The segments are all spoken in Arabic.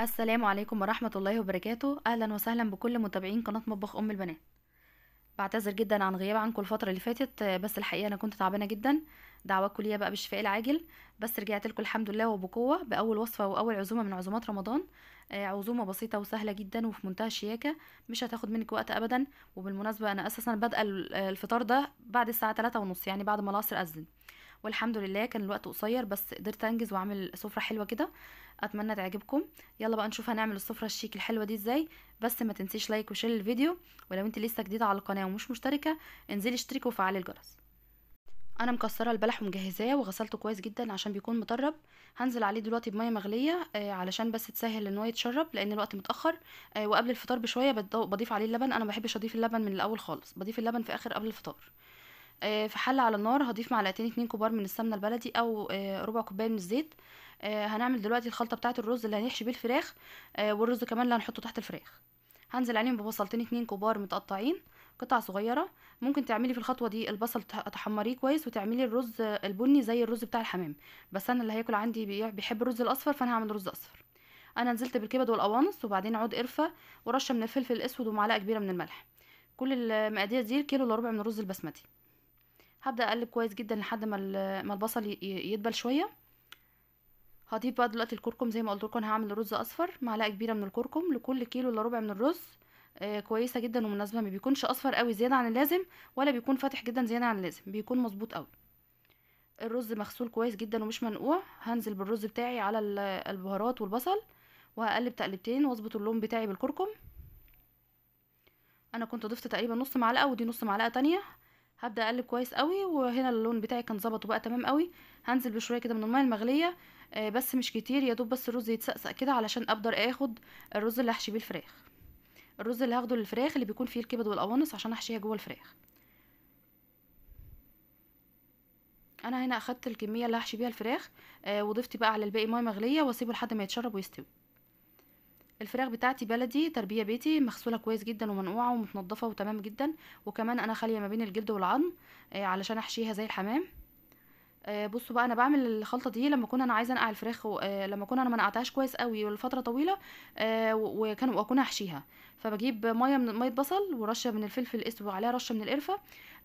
السلام عليكم ورحمة الله وبركاته أهلا وسهلا بكل متابعين قناة مطبخ أم البنات بعتذر جدا عن غياب عنكم الفترة اللي فاتت بس الحقيقة أنا كنت تعبانة جدا دعواكم ليا بقى بالشفاء العاجل بس رجعت لكم الحمد لله وبقوة بأول وصفة وأول عزومة من عزومات رمضان آه، عزومة بسيطة وسهلة جدا وفي منتهى الشياكة مش هتاخد منك وقت أبدا وبالمناسبة أنا أساسا بادئة الفطار ده بعد الساعة 3 ونص يعني بعد ما العصر أذن والحمد لله كان الوقت قصير بس قدرت انجز واعمل سفره حلوه كده اتمنى تعجبكم يلا بقى نشوف هنعمل السفره الشيك الحلوه دي ازاي بس ما تنسيش لايك وشير الفيديو ولو انت لسه جديده على القناه ومش مشتركه انزلي اشتركي وفعلي الجرس انا مكسره البلح ومجهزاه وغسلته كويس جدا عشان بيكون مطرب هنزل عليه دلوقتي بميه مغليه آه، علشان بس تسهل ان هو يتشرب لان الوقت متاخر آه، وقبل الفطار بشويه بضيف عليه اللبن انا ما بحبش اضيف اللبن من الاول خالص بضيف اللبن في اخر قبل الفطار آه، في حله على النار هضيف معلقتين اتنين كبار من السمنه البلدي او آه، ربع كوبايه من الزيت آه، هنعمل دلوقتي الخلطه بتاعه الرز اللي هنحشي بيه الفراخ والرز كمان اللي هنحطه تحت الفراخ هنزل عليهم ببصلتين اتنين كبار متقطعين قطع صغيره ممكن تعملي في الخطوه دي البصل تحمريه كويس وتعملي الرز البني زي الرز بتاع الحمام بس انا اللي هياكل عندي بيحب الرز الاصفر فانا هعمل رز اصفر انا نزلت بالكبد والقوانص وبعدين عود قرفه ورشه من الفلفل الاسود ومعلقه كبيره من الملح كل المقادير دي كيلو الا ربع من الرز البسمتي هبدا اقلب كويس جدا لحد ما ما البصل يدبل شويه هضيف بقى دلوقتي الكركم زي ما قلت لكم هعمل رز اصفر معلقه كبيره من الكركم لكل كيلو الا ربع من الرز آه، كويسه جدا ومناسبه ما بيكونش اصفر قوي زياده عن اللازم ولا بيكون فاتح جدا زياده عن اللازم بيكون مظبوط قوي الرز مغسول كويس جدا ومش منقوع هنزل بالرز بتاعي على البهارات والبصل وهقلب تقلبتين واظبط اللون بتاعي بالكركم انا كنت ضفت تقريبا نص معلقه ودي نص معلقه تانية هبدا اقلب كويس قوي وهنا اللون بتاعي كان ظبط بقى تمام قوي هنزل بشويه كده من الميه المغليه آه بس مش كتير يا دوب بس الرز يتسقسق كده علشان اقدر اخد الرز اللي هحشي بيه الفراخ الرز اللي هاخده للفراخ اللي بيكون فيه الكبد والقوانص عشان احشيها جوه الفراخ انا هنا اخدت الكميه اللي هحشي بيها الفراخ آه وضفت بقى على الباقي ميه مغليه واسيبه لحد ما يتشرب ويستوي الفراخ بتاعتي بلدي تربيه بيتي مغسوله كويس جدا ومنقوعه ومتنضفه وتمام جدا وكمان انا خاليه ما بين الجلد والعظم آه، علشان احشيها زي الحمام آه، بصوا بقى انا بعمل الخلطه دي لما اكون انا عايزه انقع الفراخ و... آه، لما اكون انا ما نقعتهاش كويس قوي لفتره طويله آه، وكان واكون احشيها فبجيب ميه من ميه بصل ورشه من الفلفل الاسود وعليها رشه من القرفه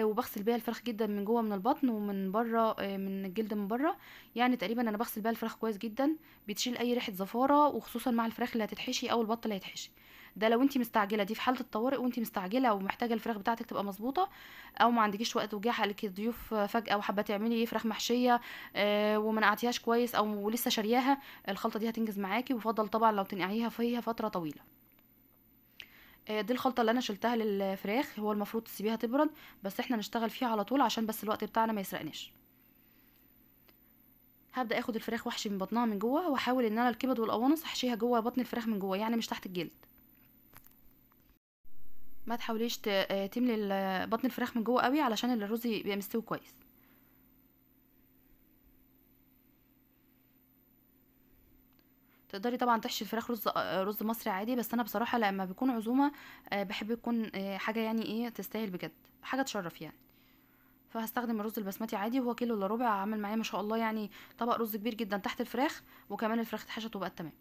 وبغسل بيها الفراخ جدا من جوه من البطن ومن بره من الجلد من بره يعني تقريبا انا بغسل بيها الفراخ كويس جدا بتشيل اي ريحه زفاره وخصوصا مع الفراخ اللي هتتحشي او البط اللي هيتحشي ده لو انت مستعجله دي في حاله الطوارئ وانت مستعجله ومحتاجه الفراخ بتاعتك تبقى مظبوطه او ما عندكيش وقت وجه عليك ضيوف فجاه وحابه تعملي فراخ محشيه آه، وما نقعتيهاش كويس او لسه شارياها الخلطه دي هتنجز معاكي ويفضل طبعا لو تنقعيها فيها فتره طويله آه، دي الخلطه اللي انا شلتها للفراخ هو المفروض تسيبيها تبرد بس احنا نشتغل فيها على طول عشان بس الوقت بتاعنا ما يسرقناش هبدا اخد الفراخ واحشي من بطنها من جوه واحاول ان انا الكبد والقوانص احشيها جوه بطن الفراخ من جوه يعني مش تحت الجلد ما تحاوليش آه، تملي بطن الفراخ من جوه قوي علشان الرز يبقى مستوي كويس تقدري طبعا تحشي الفراخ رز آه، رز مصري عادي بس انا بصراحه لما بيكون عزومه آه، بحب يكون حاجه يعني ايه تستاهل بجد حاجه تشرف يعني فهستخدم الرز البسمتي عادي وهو كيلو الا ربع عامل معايا ما شاء الله يعني طبق رز كبير جدا تحت الفراخ وكمان الفراخ اتحشت وبقت تمام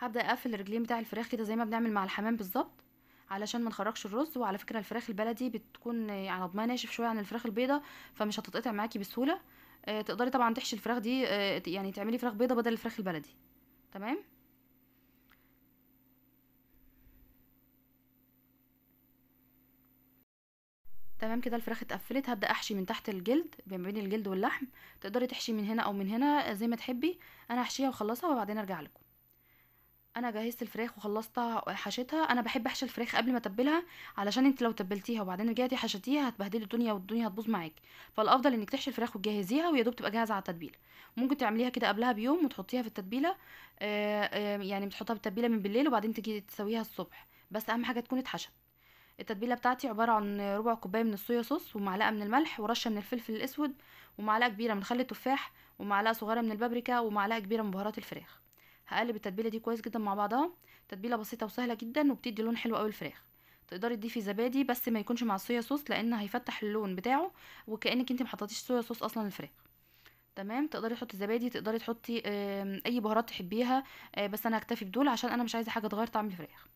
هبدا اقفل الرجلين بتاع الفراخ كده زي ما بنعمل مع الحمام بالظبط علشان ما نخرجش الرز وعلى فكره الفراخ البلدي بتكون على يعني ضمها ناشف شويه عن الفراخ البيضه فمش هتتقطع معاكي بسهوله آه، تقدري طبعا تحشي الفراخ دي آه، يعني تعملي فراخ بيضه بدل الفراخ البلدي تمام تمام كده الفراخ اتقفلت هبدا احشي من تحت الجلد ما بين الجلد واللحم تقدري تحشي من هنا او من هنا زي ما تحبي انا هحشيها واخلصها وبعدين ارجع لكم انا جهزت الفراخ وخلصتها حشيتها انا بحب احشي الفراخ قبل ما اتبلها علشان انت لو تبلتيها وبعدين رجعتي حشيتيها هتبهدلي الدنيا والدنيا هتبوظ معاكي فالافضل انك تحشي الفراخ وتجهزيها ويا دوب تبقى جاهزه على التتبيله ممكن تعمليها كده قبلها بيوم وتحطيها في التتبيله آه، آه، يعني بتحطها في التتبيله من بالليل وبعدين تجي تسويها الصبح بس اهم حاجه تكون اتحشت التتبيله بتاعتي عباره عن ربع كوبايه من الصويا صوص ومعلقه من الملح ورشه من الفلفل الاسود ومعلقه كبيره من خل التفاح ومعلقه صغيره من البابريكا ومعلقه كبيره من بهارات الفراخ هقلب التتبيله دي كويس جدا مع بعضها تتبيله بسيطه وسهله جدا وبتدي لون حلو قوي الفراخ تقدري تضيفي زبادي بس ما يكونش مع الصويا صوص لان هيفتح اللون بتاعه وكانك انت ما حطيتيش صويا صوص اصلا الفراخ تمام تقدري تحطي زبادي تقدري تحطي اي بهارات تحبيها آه، بس انا هكتفي بدول عشان انا مش عايزه حاجه تغير طعم الفراخ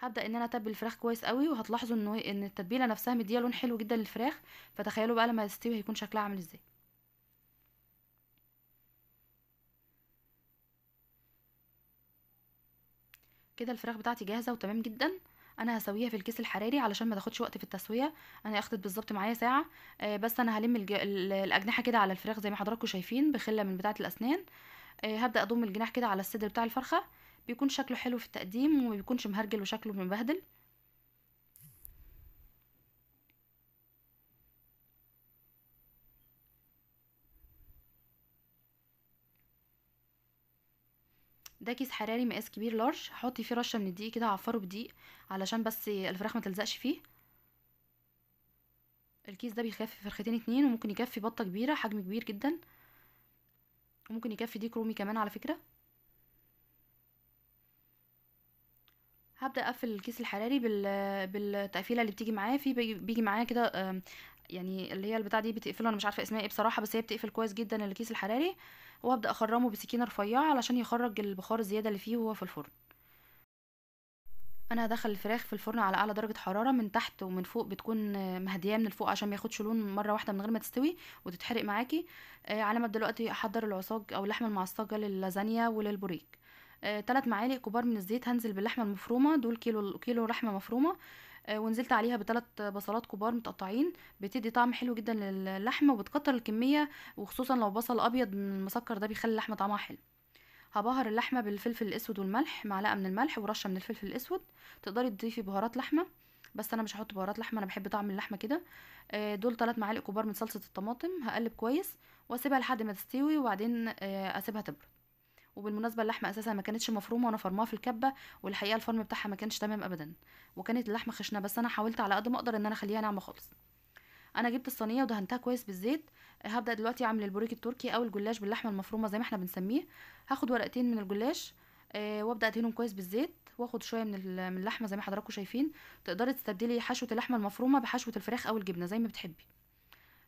هبدا ان انا اتبل الفراخ كويس قوي وهتلاحظوا ان ان التتبيله نفسها مديه لون حلو جدا للفراخ فتخيلوا بقى لما تستوي هيكون شكلها عامل ازاي كده الفراخ بتاعتي جاهزه وتمام جدا انا هسويها في الكيس الحراري علشان ما تاخدش وقت في التسويه انا اخدت بالظبط معايا ساعه آه، بس انا هلم الج... الاجنحه كده على الفراخ زي ما حضراتكم شايفين بخله من بتاعه الاسنان آه، هبدا اضم الجناح كده على الصدر بتاع الفرخه بيكون شكله حلو في التقديم وما بيكونش مهرجل وشكله مبهدل ده كيس حراري مقاس كبير لارج حطي فيه رشه من الدقيق كده هعفره بدقيق علشان بس الفراخ ما تلزقش فيه الكيس ده بيخفف فرختين اتنين وممكن يكفي بطه كبيره حجم كبير جدا وممكن يكفي ديك رومي كمان على فكره هبدا اقفل الكيس الحراري بال... بالتقفيله اللي بتيجي معاه في بيجي معايا كده يعني اللي هي البتاع دي بتقفله انا مش عارفه اسمها ايه بصراحه بس هي بتقفل كويس جدا الكيس الحراري وابدا اخرمه بسكينه رفيعه علشان يخرج البخار الزياده اللي فيه وهو في الفرن انا هدخل الفراخ في الفرن على اعلى درجه حراره من تحت ومن فوق بتكون مهدياه من الفوق عشان ما ياخدش لون مره واحده من غير ما تستوي وتتحرق معاكي آه، على ما دلوقتي احضر العصاج او اللحمه المعصجه للازانيا وللبوريك ثلاث آه، معالق كبار من الزيت هنزل باللحمه المفرومه دول كيلو كيلو لحمه مفرومه آه، ونزلت عليها بثلاث بصلات كبار متقطعين بتدي طعم حلو جدا للحمه وبتكتر الكميه وخصوصا لو بصل ابيض مسكر ده بيخلي اللحمه طعمها حلو هبهر اللحمه بالفلفل الاسود والملح معلقه من الملح ورشه من الفلفل الاسود تقدري تضيفي بهارات لحمه بس انا مش هحط بهارات لحمه انا بحب طعم اللحمه كده آه، دول ثلاث معالق كبار من صلصه الطماطم هقلب كويس واسيبها لحد ما تستوي وبعدين آه، اسيبها تبرد وبالمناسبه اللحمه اساسا ما كانتش مفرومه وانا فرماها في الكبه والحقيقه الفرم بتاعها ما كانش تمام ابدا وكانت اللحمه خشنه بس انا حاولت على قد ما اقدر ان انا اخليها ناعمه خالص انا جبت الصينيه ودهنتها كويس بالزيت هبدا دلوقتي اعمل البوريك التركي او الجلاش باللحمه المفرومه زي ما احنا بنسميه هاخد ورقتين من الجلاش آه، وابدا ادهنهم كويس بالزيت واخد شويه من من اللحمه زي ما حضراتكم شايفين تقدري تستبدلي حشوه اللحمه المفرومه بحشوه الفراخ او الجبنه زي ما بتحبي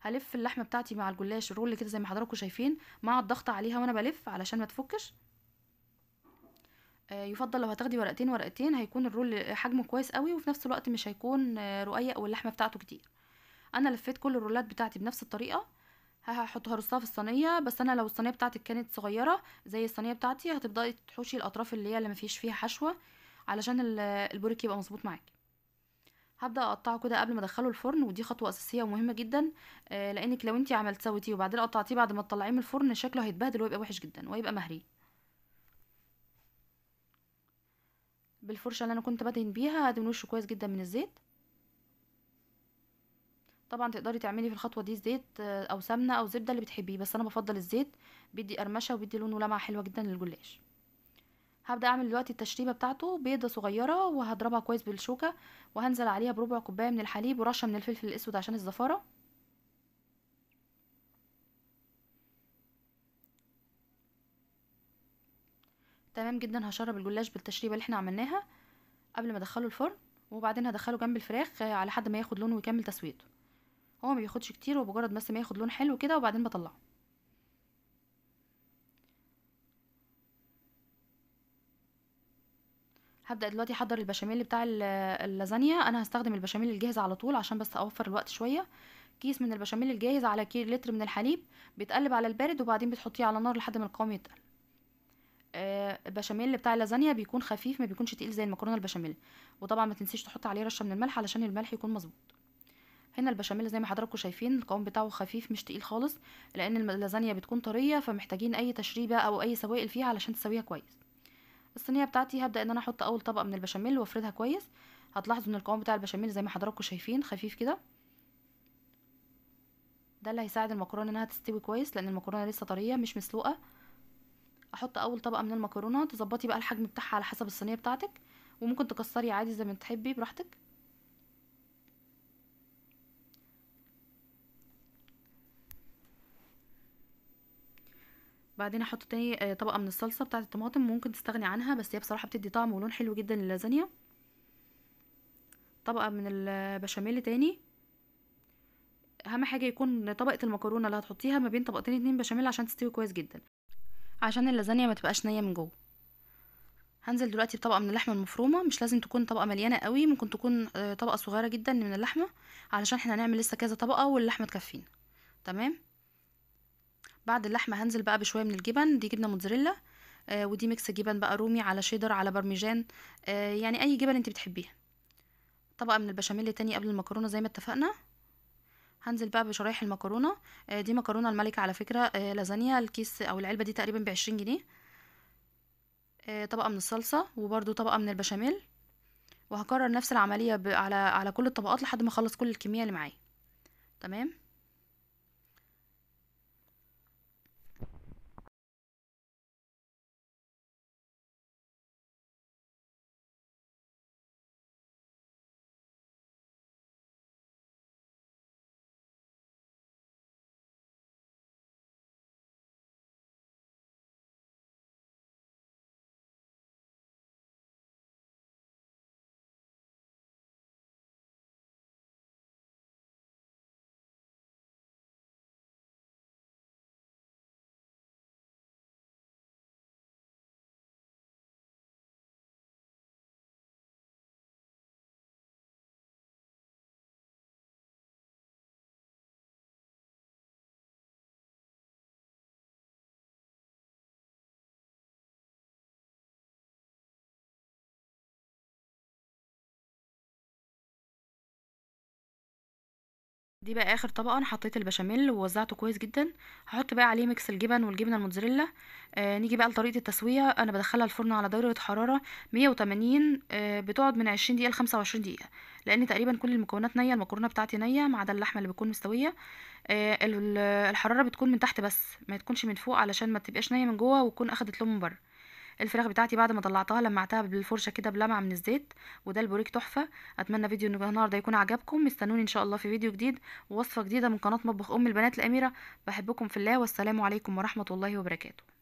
هلف اللحمه بتاعتي مع الجلاش رول كده زي ما حضراتكم شايفين مع الضغط عليها وانا بلف علشان ما تفكش آه، يفضل لو هتاخدي ورقتين ورقتين هيكون الرول حجمه كويس قوي وفي نفس الوقت مش هيكون آه، رقيق واللحمه بتاعته كتير انا لفيت كل الرولات بتاعتي بنفس الطريقه هحطها هرصها في الصينيه بس انا لو الصينيه بتاعتك كانت صغيره زي الصينيه بتاعتي هتبداي تحوشي الاطراف اللي هي اللي مفيش فيها حشوه علشان البوريك يبقى مظبوط معاكي هبدا اقطعه كده قبل ما ادخله الفرن ودي خطوه اساسيه ومهمه جدا آه، لانك لو انت عملت سويتيه وبعدين قطعتيه بعد ما تطلعيه من الفرن شكله هيتبهدل ويبقى وحش جدا ويبقى مهري بالفرشه اللي انا كنت بدهن بيها هدهن وشه كويس جدا من الزيت طبعا تقدري تعملي في الخطوه دي زيت آه، او سمنه او زبده اللي بتحبيه بس انا بفضل الزيت بيدي قرمشه وبيدي لون ولمعه حلوه جدا للجلاش هبدا اعمل دلوقتي التشريبه بتاعته بيضه صغيره وهضربها كويس بالشوكه وهنزل عليها بربع كوبايه من الحليب ورشه من الفلفل الاسود عشان الزفاره تمام جدا هشرب الجلاش بالتشريبه اللي احنا عملناها قبل ما ادخله الفرن وبعدين هدخله جنب الفراخ على حد ما ياخد لونه ويكمل تسويته هو ما بياخدش كتير ومجرد بس ما ياخد لون حلو كده وبعدين بطلعه هبدا دلوقتي احضر البشاميل بتاع اللازانيا انا هستخدم البشاميل الجاهز على طول عشان بس اوفر الوقت شويه كيس من البشاميل الجاهز على كيلو لتر من الحليب بيتقلب على البارد وبعدين بتحطيه على النار لحد ما القوام يتقل آه البشاميل بتاع اللازانيا بيكون خفيف ما بيكونش تقيل زي المكرونه البشاميل وطبعا ما تنسيش تحط عليه رشه من الملح علشان الملح يكون مظبوط هنا البشاميل زي ما حضراتكم شايفين القوام بتاعه خفيف مش تقيل خالص لان اللازانيا بتكون طريه فمحتاجين اي تشريبه او اي سوائل فيها علشان تسويها كويس الصينيه بتاعتي هبدا ان انا احط اول طبقه من البشاميل وافردها كويس هتلاحظوا ان القوام بتاع البشاميل زي ما حضراتكم شايفين خفيف كده ده اللي هيساعد المكرونه انها تستوي كويس لان المكرونه لسه طريه مش مسلوقه احط اول طبقه من المكرونه تظبطي بقى الحجم بتاعها على حسب الصينيه بتاعتك وممكن تكسري عادي زي ما تحبي براحتك بعدين احط تاني آه، طبقه من الصلصه بتاعه الطماطم ممكن تستغني عنها بس هي بصراحه بتدي طعم ولون حلو جدا للازانيا طبقه من البشاميل تاني اهم حاجه يكون طبقه المكرونه اللي هتحطيها ما بين طبقتين اتنين بشاميل عشان تستوي كويس جدا عشان اللازانيا ما تبقاش نيه من جوه هنزل دلوقتي بطبقه من اللحمه المفرومه مش لازم تكون طبقه مليانه قوي ممكن تكون آه، طبقه صغيره جدا من اللحمه علشان احنا هنعمل لسه كذا طبقه واللحمه تكفينا تمام بعد اللحمه هنزل بقى بشويه من الجبن دي جبنه موتزاريلا آه، ودي ميكس جبن بقى رومي على شيدر على برمجان آه، يعني اي جبن انت بتحبيها طبقه من البشاميل تاني قبل المكرونه زي ما اتفقنا هنزل بقى بشرايح المكرونه آه، دي مكرونه الملكه على فكره لازانيا الكيس او العلبه دي تقريبا بعشرين جنيه طبقه من الصلصه وبرده طبقه من البشاميل وهكرر نفس العمليه على على كل الطبقات لحد ما اخلص كل الكميه اللي معايا تمام دي بقى اخر طبقه انا حطيت البشاميل ووزعته كويس جدا هحط بقى عليه ميكس الجبن والجبنه الموتزاريلا آه نيجي بقى لطريقه التسويه انا بدخلها الفرن على درجه حراره 180 آه بتقعد من 20 دقيقه ل 25 دقيقه لان تقريبا كل المكونات نيه المكرونه بتاعتي نيه ما عدا اللحمه اللي بتكون مستويه آه الحراره بتكون من تحت بس ما تكونش من فوق علشان ما تبقاش نيه من جوه وتكون اخدت لون من بره الفراخ بتاعتي بعد ما طلعتها لمعتها بالفرشه كده بلمعه من الزيت وده البوريك تحفه اتمنى فيديو النهارده يكون عجبكم مستنوني ان شاء الله في فيديو جديد ووصفه جديده من قناه مطبخ ام البنات الاميره بحبكم في الله والسلام عليكم ورحمه الله وبركاته